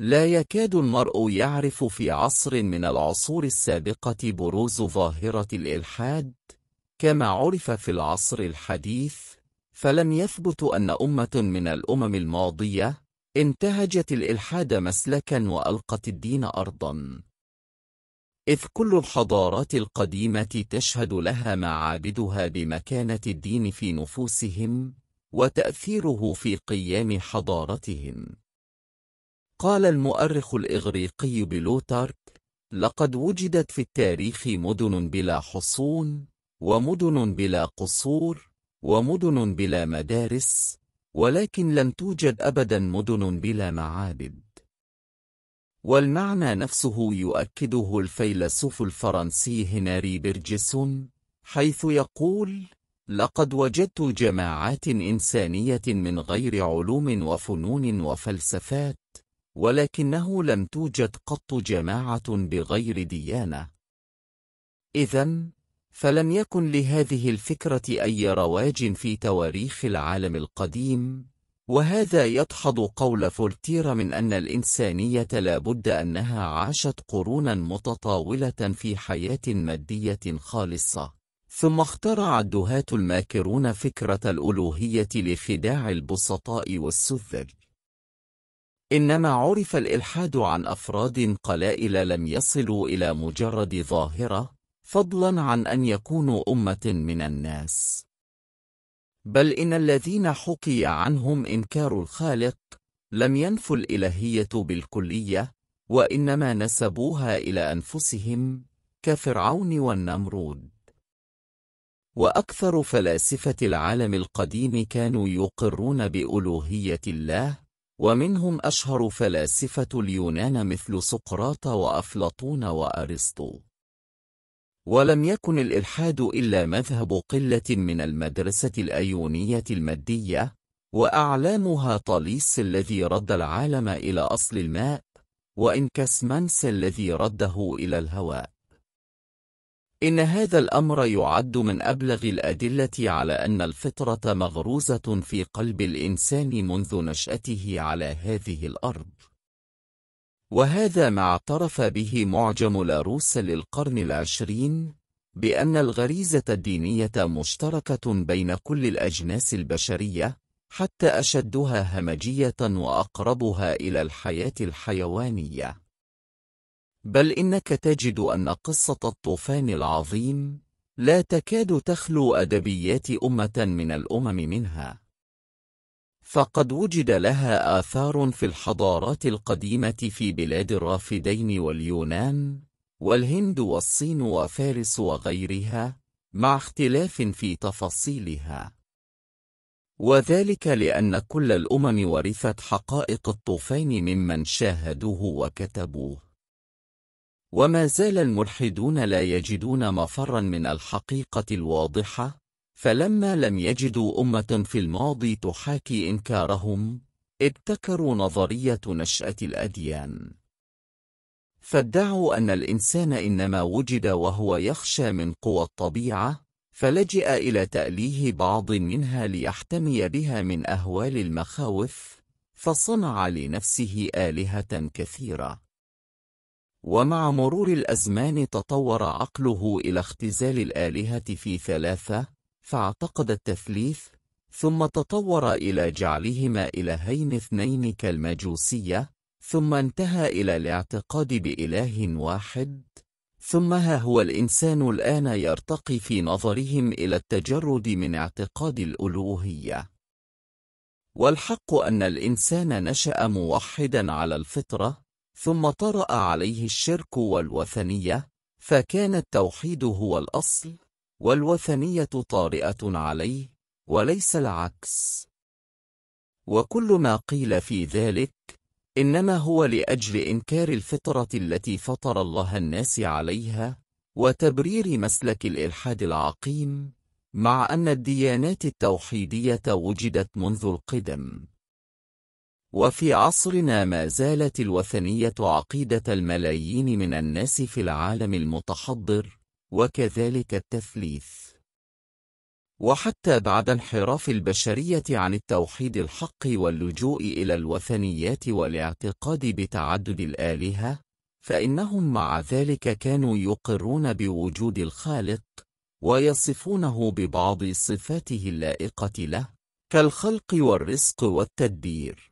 لا يكاد المرء يعرف في عصر من العصور السابقة بروز ظاهرة الإلحاد كما عرف في العصر الحديث فلم يثبت أن أمة من الأمم الماضية انتهجت الإلحاد مسلكا وألقت الدين أرضا إذ كل الحضارات القديمة تشهد لها معابدها بمكانة الدين في نفوسهم وتأثيره في قيام حضارتهم قال المؤرخ الإغريقي بلوتارك لقد وجدت في التاريخ مدن بلا حصون ومدن بلا قصور ومدن بلا مدارس ولكن لم توجد أبدا مدن بلا معابد والمعنى نفسه يؤكده الفيلسوف الفرنسي هنري بيرجسون حيث يقول لقد وجدت جماعات إنسانية من غير علوم وفنون وفلسفات ولكنه لم توجد قط جماعة بغير ديانة إذا فلم يكن لهذه الفكرة أي رواج في تواريخ العالم القديم وهذا يدحض قول فولتير من أن الإنسانية لابد أنها عاشت قرونا متطاولة في حياة مادية خالصة ثم اخترع الدهاة الماكرون فكرة الألوهية لخداع البسطاء والسذج إنما عرف الإلحاد عن أفراد قلائل لم يصلوا إلى مجرد ظاهرة فضلا عن أن يكونوا أمة من الناس بل إن الذين حكي عنهم إنكار الخالق لم ينفوا الإلهية بالكلية وإنما نسبوها إلى أنفسهم كفرعون والنمرود وأكثر فلاسفة العالم القديم كانوا يقرون بألوهية الله ومنهم أشهر فلاسفة اليونان مثل سقراط وأفلاطون وأرسطو ولم يكن الإلحاد إلا مذهب قلة من المدرسة الأيونية المادية وأعلامها طاليس الذي رد العالم إلى أصل الماء وإنكسمنس الذي رده إلى الهواء إن هذا الأمر يعد من أبلغ الأدلة على أن الفطرة مغروزة في قلب الإنسان منذ نشأته على هذه الأرض وهذا ما اعترف به معجم لاروس للقرن العشرين بأن الغريزة الدينية مشتركة بين كل الأجناس البشرية حتى أشدها همجية وأقربها إلى الحياة الحيوانية بل إنك تجد أن قصة الطوفان العظيم لا تكاد تخلو أدبيات أمة من الأمم منها فقد وجد لها آثار في الحضارات القديمة في بلاد الرافدين واليونان والهند والصين وفارس وغيرها مع اختلاف في تفاصيلها وذلك لأن كل الأمم ورثت حقائق الطوفان ممن شاهدوه وكتبوه وما زال الملحدون لا يجدون مفرا من الحقيقة الواضحة فلما لم يجدوا أمة في الماضي تحاكي إنكارهم ابتكروا نظرية نشأة الأديان فادعوا أن الإنسان إنما وجد وهو يخشى من قوى الطبيعة فلجأ إلى تأليه بعض منها ليحتمي بها من أهوال المخاوف فصنع لنفسه آلهة كثيرة ومع مرور الأزمان تطور عقله إلى اختزال الآلهة في ثلاثة فاعتقد التثليث ثم تطور إلى جعلهما إلهين اثنين كالمجوسية ثم انتهى إلى الاعتقاد بإله واحد ثم ها هو الإنسان الآن يرتقي في نظرهم إلى التجرد من اعتقاد الألوهية والحق أن الإنسان نشأ موحدا على الفطرة ثم طرأ عليه الشرك والوثنية فكان التوحيد هو الأصل والوثنية طارئة عليه وليس العكس وكل ما قيل في ذلك إنما هو لأجل إنكار الفطرة التي فطر الله الناس عليها وتبرير مسلك الإلحاد العقيم مع أن الديانات التوحيدية وجدت منذ القدم وفي عصرنا ما زالت الوثنية عقيدة الملايين من الناس في العالم المتحضر وكذلك التثليث وحتى بعد انحراف البشرية عن التوحيد الحق واللجوء إلى الوثنيات والاعتقاد بتعدد الآلهة فإنهم مع ذلك كانوا يقرون بوجود الخالق ويصفونه ببعض صفاته اللائقة له كالخلق والرزق والتدبير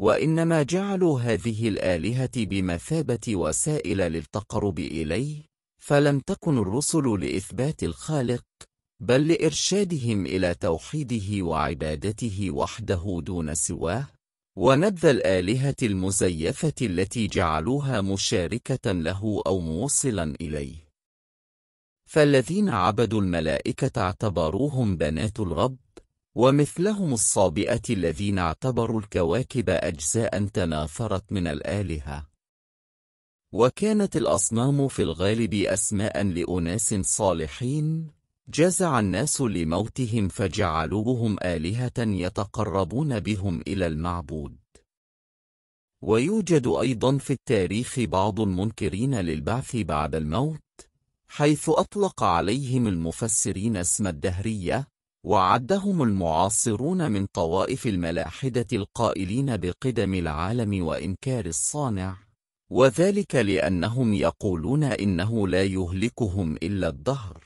وإنما جعلوا هذه الآلهة بمثابة وسائل للتقرب إليه فلم تكن الرسل لإثبات الخالق بل لإرشادهم إلى توحيده وعبادته وحده دون سواه ونبذ الآلهة المزيفة التي جعلوها مشاركة له أو موصلا إليه فالذين عبدوا الملائكة اعتبروهم بنات الرب ومثلهم الصابئة الذين اعتبروا الكواكب أجزاء تناثرت من الآلهة وكانت الأصنام في الغالب أسماء لأناس صالحين جزع الناس لموتهم فجعلوهم آلهة يتقربون بهم إلى المعبود ويوجد أيضا في التاريخ بعض المنكرين للبعث بعد الموت حيث أطلق عليهم المفسرين اسم الدهرية وعدهم المعاصرون من طوائف الملاحدة القائلين بقدم العالم وإنكار الصانع وذلك لأنهم يقولون إنه لا يهلكهم إلا الدهر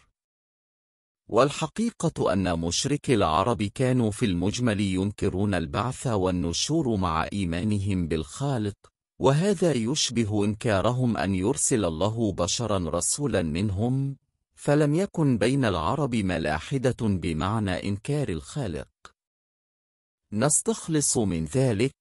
والحقيقة أن مشرك العرب كانوا في المجمل ينكرون البعث والنشور مع إيمانهم بالخالق وهذا يشبه إنكارهم أن يرسل الله بشرا رسولا منهم فلم يكن بين العرب ملاحدة بمعنى إنكار الخالق نستخلص من ذلك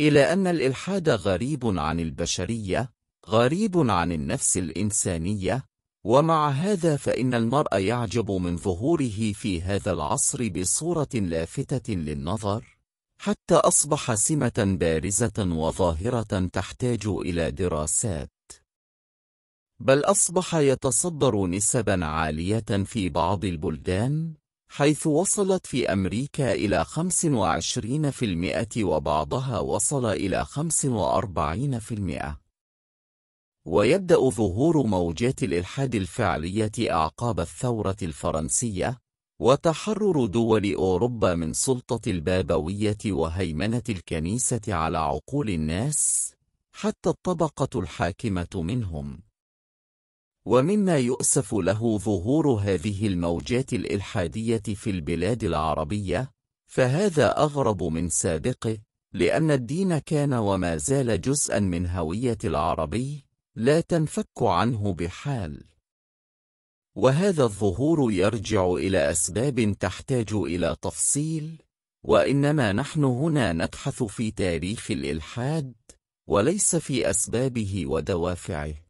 إلى أن الإلحاد غريب عن البشرية غريب عن النفس الإنسانية ومع هذا فإن المرء يعجب من ظهوره في هذا العصر بصورة لافتة للنظر حتى أصبح سمة بارزة وظاهرة تحتاج إلى دراسات بل أصبح يتصدر نسبا عالية في بعض البلدان حيث وصلت في أمريكا إلى 25% وبعضها وصل إلى 45%. ويبدأ ظهور موجات الإلحاد الفعلية أعقاب الثورة الفرنسية وتحرر دول أوروبا من سلطة البابوية وهيمنة الكنيسة على عقول الناس حتى الطبقة الحاكمة منهم ومما يؤسف له ظهور هذه الموجات الإلحادية في البلاد العربية فهذا أغرب من سابقه لأن الدين كان وما زال جزءا من هوية العربي لا تنفك عنه بحال وهذا الظهور يرجع إلى أسباب تحتاج إلى تفصيل وإنما نحن هنا نبحث في تاريخ الإلحاد وليس في أسبابه ودوافعه